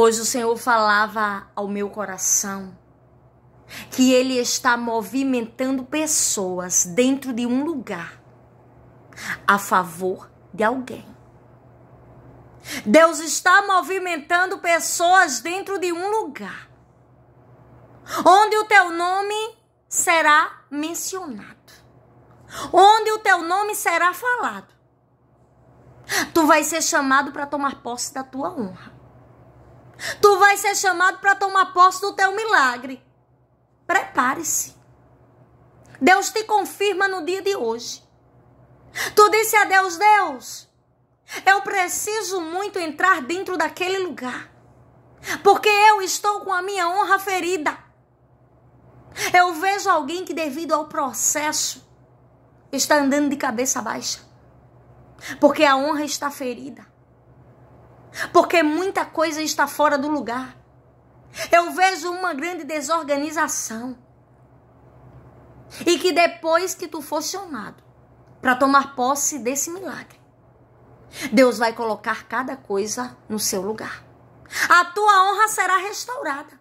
Hoje o Senhor falava ao meu coração que Ele está movimentando pessoas dentro de um lugar a favor de alguém. Deus está movimentando pessoas dentro de um lugar onde o teu nome será mencionado, onde o teu nome será falado. Tu vai ser chamado para tomar posse da tua honra. Tu vai ser chamado para tomar posse do teu milagre. Prepare-se. Deus te confirma no dia de hoje. Tu disse a Deus: Deus, eu preciso muito entrar dentro daquele lugar, porque eu estou com a minha honra ferida. Eu vejo alguém que, devido ao processo, está andando de cabeça baixa, porque a honra está ferida porque muita coisa está fora do lugar. Eu vejo uma grande desorganização. E que depois que tu for chamado para tomar posse desse milagre, Deus vai colocar cada coisa no seu lugar. A tua honra será restaurada.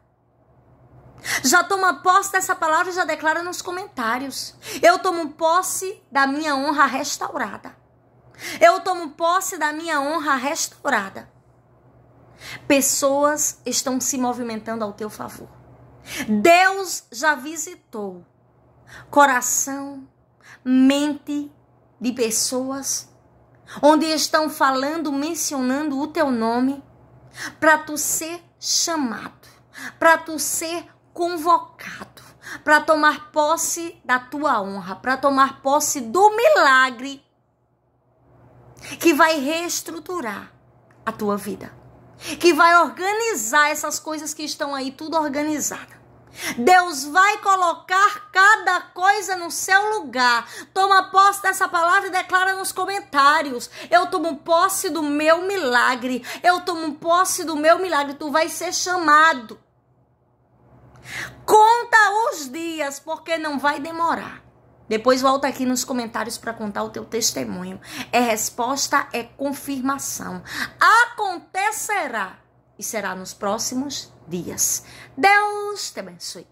Já toma posse dessa palavra e já declara nos comentários. Eu tomo posse da minha honra restaurada. Eu tomo posse da minha honra restaurada. Pessoas estão se movimentando ao teu favor. Deus já visitou coração, mente de pessoas onde estão falando, mencionando o teu nome para tu ser chamado, para tu ser convocado, para tomar posse da tua honra, para tomar posse do milagre que vai reestruturar a tua vida que vai organizar essas coisas que estão aí, tudo organizada. Deus vai colocar cada coisa no seu lugar. Toma posse dessa palavra e declara nos comentários. Eu tomo posse do meu milagre. Eu tomo posse do meu milagre. Tu vai ser chamado. Conta os dias, porque não vai demorar. Depois volta aqui nos comentários para contar o teu testemunho. É resposta, é confirmação. Acontecerá e será nos próximos dias. Deus te abençoe.